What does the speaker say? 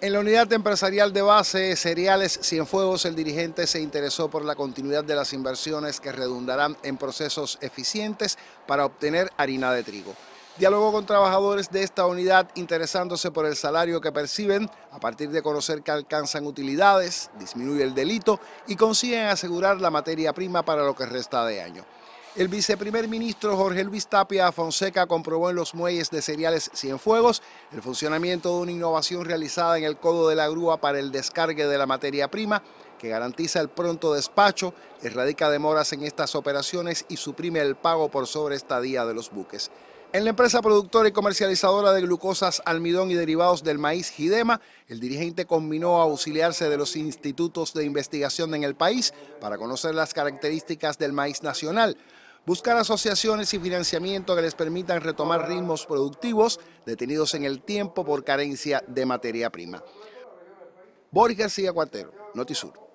En la unidad empresarial de base Cereales Cienfuegos, el dirigente se interesó por la continuidad de las inversiones que redundarán en procesos eficientes para obtener harina de trigo. Dialogó con trabajadores de esta unidad interesándose por el salario que perciben a partir de conocer que alcanzan utilidades, disminuye el delito y consiguen asegurar la materia prima para lo que resta de año. El viceprimer ministro Jorge Luis Tapia Fonseca comprobó en los muelles de cereales Cienfuegos el funcionamiento de una innovación realizada en el codo de la grúa para el descargue de la materia prima que garantiza el pronto despacho, erradica demoras en estas operaciones y suprime el pago por sobreestadía de los buques. En la empresa productora y comercializadora de glucosas, almidón y derivados del maíz Gidema, el dirigente combinó a auxiliarse de los institutos de investigación en el país para conocer las características del maíz nacional, buscar asociaciones y financiamiento que les permitan retomar ritmos productivos detenidos en el tiempo por carencia de materia prima. Borges García Aguatero, Notisur.